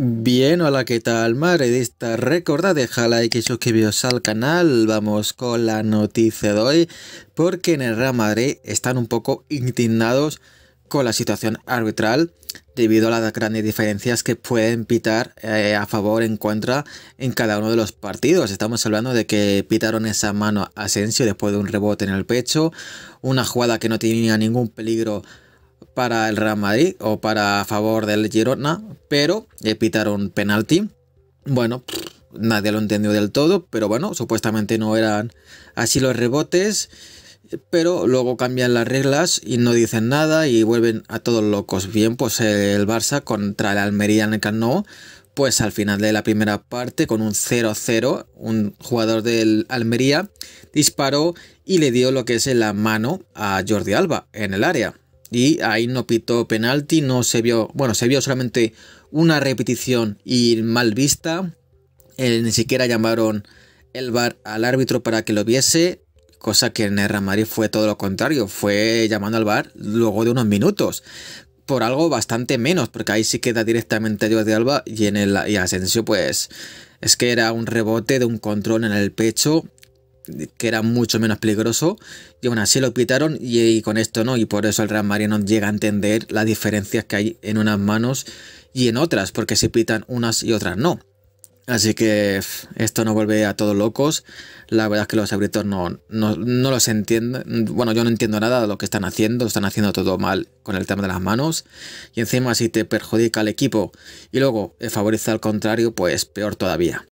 Bien, hola, ¿qué tal, esta Recordad dejar like y suscribiros al canal. Vamos con la noticia de hoy, porque en el Real Madrid están un poco indignados con la situación arbitral debido a las grandes diferencias que pueden pitar eh, a favor en contra en cada uno de los partidos. Estamos hablando de que pitaron esa mano a Asensio después de un rebote en el pecho, una jugada que no tenía ningún peligro para el Real Madrid o para a favor del Girona, pero eh, pitaron penalti. Bueno, nadie lo entendió del todo, pero bueno, supuestamente no eran así los rebotes, pero luego cambian las reglas y no dicen nada y vuelven a todos locos. Bien, pues el Barça contra el Almería en el Cano. pues al final de la primera parte con un 0-0, un jugador del Almería disparó y le dio lo que es la mano a Jordi Alba en el área y ahí no pitó penalti, no se vio, bueno, se vio solamente una repetición y mal vista, eh, ni siquiera llamaron el bar al árbitro para que lo viese, cosa que en el Ramari fue todo lo contrario, fue llamando al bar luego de unos minutos, por algo bastante menos, porque ahí sí queda directamente Dios de Alba y en el ascenso pues es que era un rebote de un control en el pecho que era mucho menos peligroso y aún así lo pitaron y, con esto no y por eso el Real Madrid no llega a entender las diferencias que hay en unas manos y en otras porque se pitan unas y otras no así que esto no vuelve a todos locos la verdad es que los árbitros no, no, los entienden bueno yo no entiendo nada de lo que están haciendo están haciendo todo mal con el tema de las manos y encima si te perjudica al equipo y luego eh, favoriza al contrario pues peor todavía